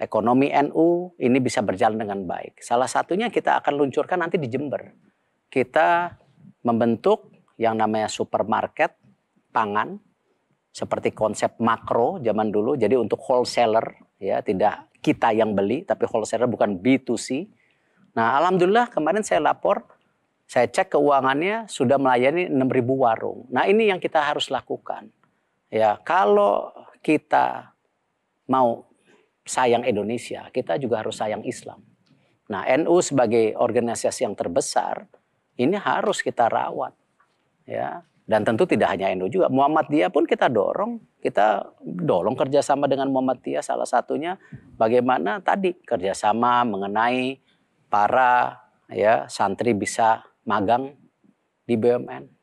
ekonomi NU ini bisa berjalan dengan baik. Salah satunya kita akan luncurkan nanti di Jember. Kita membentuk yang namanya supermarket pangan seperti konsep makro zaman dulu. Jadi untuk wholesaler ya tidak kita yang beli tapi wholesaler bukan B2C. Nah, alhamdulillah kemarin saya lapor saya cek keuangannya sudah melayani 6.000 warung. Nah, ini yang kita harus lakukan. Ya, kalau kita mau sayang Indonesia, kita juga harus sayang Islam. Nah, NU sebagai organisasi yang terbesar ini harus kita rawat. Ya. Dan tentu tidak hanya NU juga, Muhammadiyah pun kita dorong, kita dorong kerjasama dengan Muhammadiyah salah satunya bagaimana tadi kerjasama mengenai para ya santri bisa magang di BUMN.